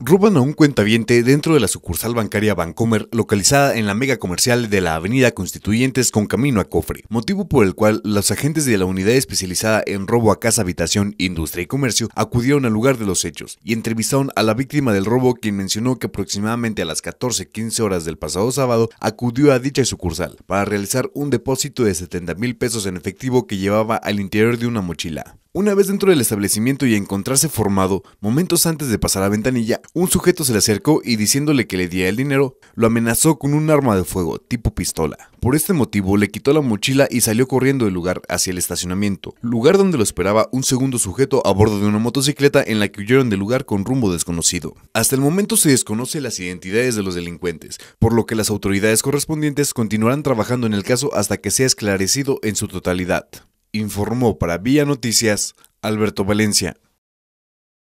Roban a un cuentaviente dentro de la sucursal bancaria Bancomer localizada en la mega comercial de la avenida Constituyentes con camino a Cofre, motivo por el cual los agentes de la unidad especializada en robo a casa, habitación, industria y comercio acudieron al lugar de los hechos y entrevistaron a la víctima del robo quien mencionó que aproximadamente a las 14-15 horas del pasado sábado acudió a dicha sucursal para realizar un depósito de 70 mil pesos en efectivo que llevaba al interior de una mochila. Una vez dentro del establecimiento y encontrarse formado, momentos antes de pasar a la ventanilla, un sujeto se le acercó y diciéndole que le diera el dinero, lo amenazó con un arma de fuego tipo pistola. Por este motivo le quitó la mochila y salió corriendo del lugar hacia el estacionamiento, lugar donde lo esperaba un segundo sujeto a bordo de una motocicleta en la que huyeron del lugar con rumbo desconocido. Hasta el momento se desconoce las identidades de los delincuentes, por lo que las autoridades correspondientes continuarán trabajando en el caso hasta que sea esclarecido en su totalidad informó para Vía Noticias Alberto Valencia.